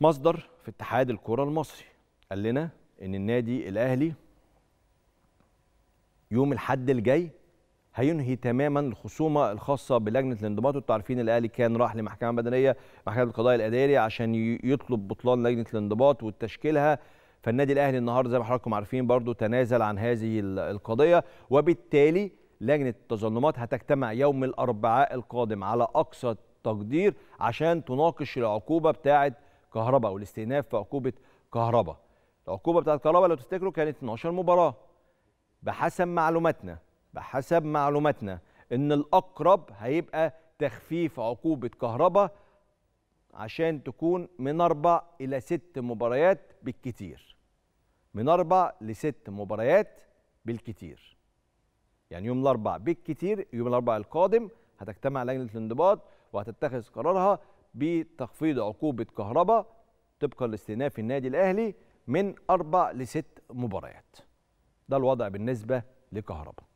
مصدر في اتحاد الكره المصري قال لنا ان النادي الاهلي يوم الحد الجاي هينهي تماما الخصومه الخاصه بلجنه الانضباط وانتم عارفين الاهلي كان راح لمحكمه مدنيه محكمه القضاء الاداري عشان يطلب بطلان لجنه الانضباط وتشكيلها فالنادي الاهلي النهارده زي ما حضراتكم عارفين برضو تنازل عن هذه القضيه وبالتالي لجنه التظلمات هتجتمع يوم الاربعاء القادم على اقصى تقدير عشان تناقش العقوبه بتاعه كهرباء او الاستئناف في عقوبه كهرباء العقوبه بتاعت كهرباء لو تفتكروا كانت 12 مباراه بحسب معلوماتنا بحسب معلوماتنا ان الاقرب هيبقى تخفيف عقوبه كهرباء عشان تكون من اربع الى ست مباريات بالكتير من اربع لست مباريات بالكتير يعني يوم الاربع بالكتير يوم الاربع القادم هتجتمع لجنه الانضباط وهتتخذ قرارها بتخفيض عقوبه كهرباء طبقا لاستئناف النادي الاهلي من اربع لست مباريات. ده الوضع بالنسبه لكهرباء.